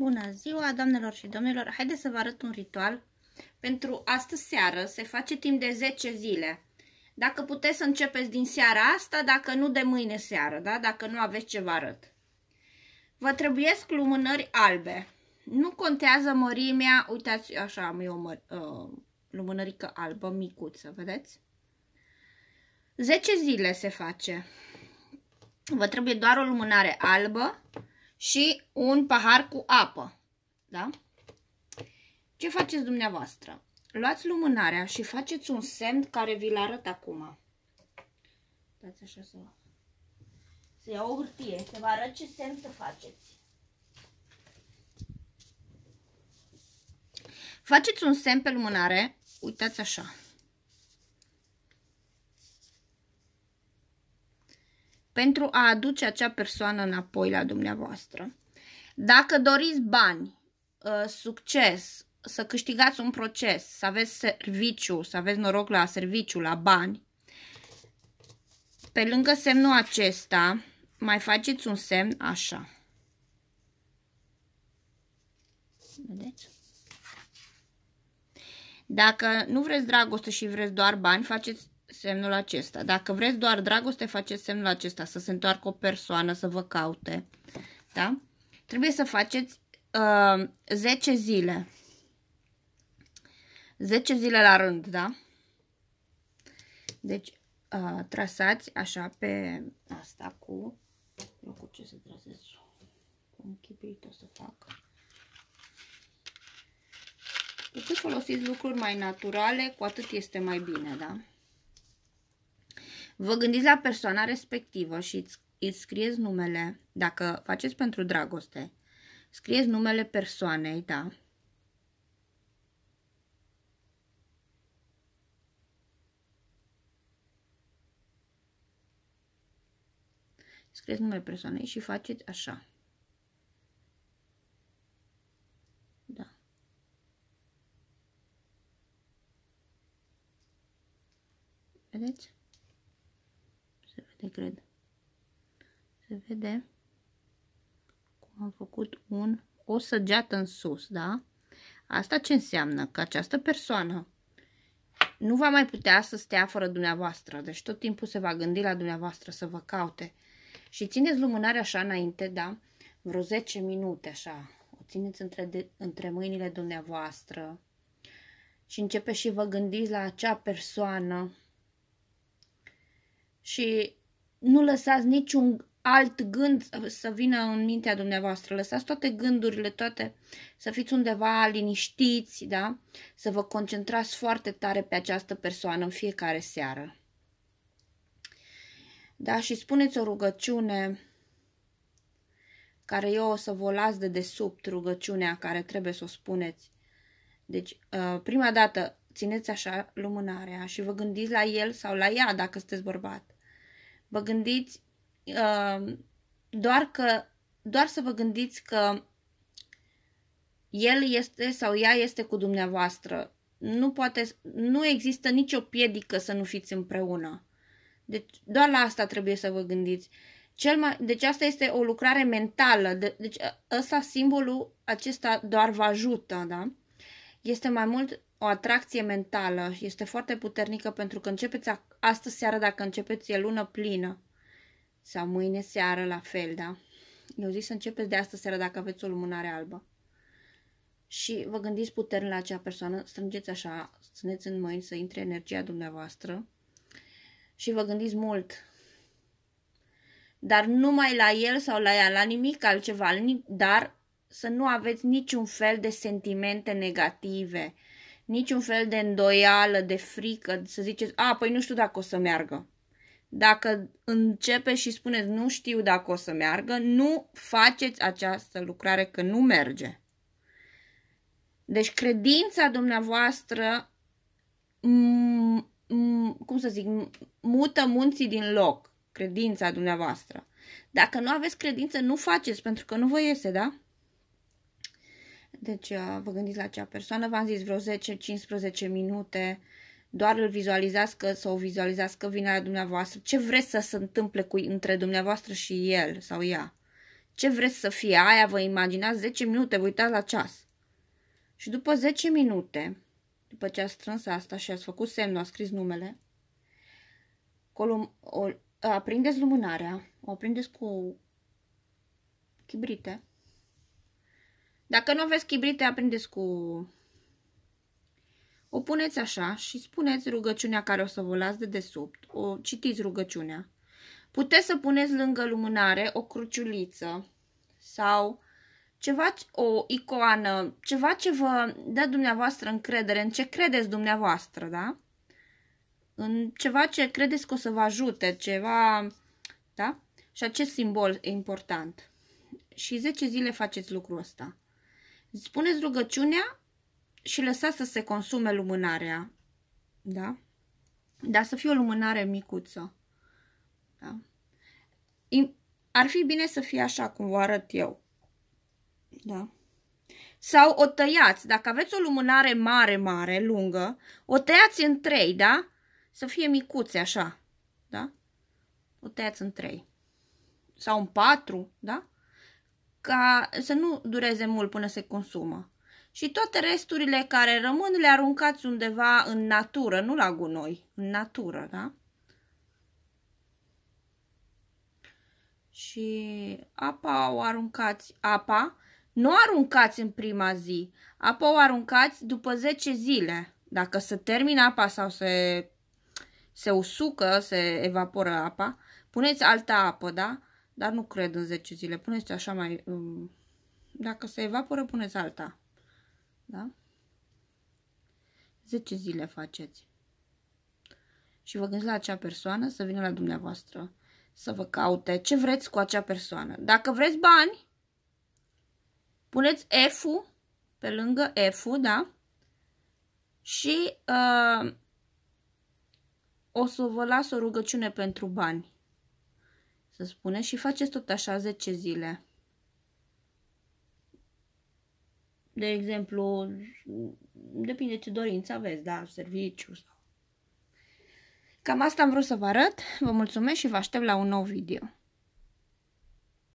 Bună ziua, doamnelor și domnilor! Haideți să vă arăt un ritual. Pentru astă seară se face timp de 10 zile. Dacă puteți să începeți din seara asta, dacă nu de mâine seară, da? dacă nu aveți ce vă arăt. Vă trebuiesc lumânări albe. Nu contează mărimea, uitați, așa am eu mă, uh, lumânărică albă, micuță, vedeți? 10 zile se face. Vă trebuie doar o lumânare albă, și un pahar cu apă. Da? Ce faceți dumneavoastră? Luați lumânarea și faceți un semn care vi-l arăt acum. Dați așa să... Să iau o hârtie, să vă arăt ce semn să faceți. Faceți un semn pe lumânare, uitați așa. pentru a aduce acea persoană înapoi la dumneavoastră. Dacă doriți bani, uh, succes, să câștigați un proces, să aveți serviciu, să aveți noroc la serviciu, la bani, pe lângă semnul acesta, mai faceți un semn așa. Vedeți? Dacă nu vreți dragoste și vreți doar bani, faceți semnul acesta. Dacă vreți doar dragoste, faceți semnul acesta, să se întoarcă o persoană, să vă caute. Da? Trebuie să faceți uh, 10 zile. 10 zile la rând, da? Deci, uh, trasați așa pe asta cu... Eu cu ce să trasez? Cu închipuit o să fac. Cu cât folosiți lucruri mai naturale, cu atât este mai bine, da? Vă gândiți la persoana respectivă și îți, îți scrieți numele, dacă faceți pentru dragoste, scrieți numele persoanei, da, scrieți numele persoanei și faceți așa. Da. Vedeți? de cred. Se vede cum am făcut un, o săgeată în sus, da? Asta ce înseamnă? Că această persoană nu va mai putea să stea fără dumneavoastră. Deci tot timpul se va gândi la dumneavoastră să vă caute. Și țineți lumânarea așa înainte, da? Vreo 10 minute așa. O țineți între, de, între mâinile dumneavoastră. Și începe și vă gândiți la acea persoană. Și nu lăsați niciun alt gând să vină în mintea dumneavoastră. Lăsați toate gândurile, toate, să fiți undeva liniștiți, da? Să vă concentrați foarte tare pe această persoană în fiecare seară. Da? Și spuneți o rugăciune care eu o să vă las de desubt rugăciunea care trebuie să o spuneți. Deci, uh, prima dată, țineți așa lumânarea și vă gândiți la el sau la ea dacă sunteți bărbat vă gândiți uh, doar că doar să vă gândiți că el este sau ea este cu dumneavoastră. Nu, poate, nu există nicio piedică să nu fiți împreună. Deci doar la asta trebuie să vă gândiți. Cel mai, deci asta este o lucrare mentală. De, deci ăsta simbolul acesta doar vă ajută, da? Este mai mult o atracție mentală este foarte puternică pentru că începeți astă seară dacă începeți e lună plină sau mâine seară la fel, da? Eu zic să începeți de astă seară dacă aveți o lumânare albă. Și vă gândiți puternic la acea persoană, strângeți așa, țineți în mâini să intre energia dumneavoastră și vă gândiți mult. Dar numai la el sau la ea, la nimic altceva, dar să nu aveți niciun fel de sentimente negative niciun fel de îndoială, de frică, să ziceți, a, păi nu știu dacă o să meargă. Dacă începe și spuneți, nu știu dacă o să meargă, nu faceți această lucrare că nu merge. Deci credința dumneavoastră, cum să zic, mută munții din loc, credința dumneavoastră. Dacă nu aveți credință, nu faceți, pentru că nu vă iese, da? Deci uh, vă gândiți la acea persoană, v-am zis vreo 10-15 minute, doar îl vizualizați că, sau vizualizați că vine la dumneavoastră. Ce vreți să se întâmple cu, între dumneavoastră și el sau ea? Ce vreți să fie aia? Vă imaginați 10 minute, vă uitați la ceas. Și după 10 minute, după ce ați strâns asta și ați făcut semnul, ați scris numele, colum, o, aprindeți lumânarea, o aprindeți cu chibrite dacă nu aveți chibrite, aprindeți cu... O puneți așa și spuneți rugăciunea care o să vă las de desubt. O citiți rugăciunea. Puteți să puneți lângă lumânare o cruciuliță sau ceva, o icoană, ceva ce vă dă dumneavoastră încredere, în ce credeți dumneavoastră, da? În ceva ce credeți că o să vă ajute, ceva, da? Și acest simbol e important. Și 10 zile faceți lucrul ăsta. Spuneți rugăciunea și lăsați să se consume lumânarea. Da? Dar să fie o lumânare micuță. Da? Ar fi bine să fie așa cum vă arăt eu. Da? Sau o tăiați. Dacă aveți o lumânare mare, mare, lungă, o tăiați în trei, da? Să fie micuțe așa. Da? O tăiați în trei. Sau în patru, da? ca să nu dureze mult până se consumă. Și toate resturile care rămân le aruncați undeva în natură, nu la gunoi, în natură, da? Și apa o aruncați, apa, nu aruncați în prima zi, apa o aruncați după 10 zile. Dacă se termină apa sau se, se usucă, se evaporă apa, puneți altă apă, da? Dar nu cred în 10 zile. Puneți așa mai... Um, dacă se evaporă, puneți alta. Da? 10 zile faceți. Și vă gândiți la acea persoană să vină la dumneavoastră să vă caute ce vreți cu acea persoană. Dacă vreți bani, puneți F-ul pe lângă F-ul, da? Și uh, o să vă las o rugăciune pentru bani să spune, și faceți tot așa 10 zile. De exemplu, depinde ce dorință aveți, da, serviciu sau... Cam asta am vrut să vă arăt, vă mulțumesc și vă aștept la un nou video.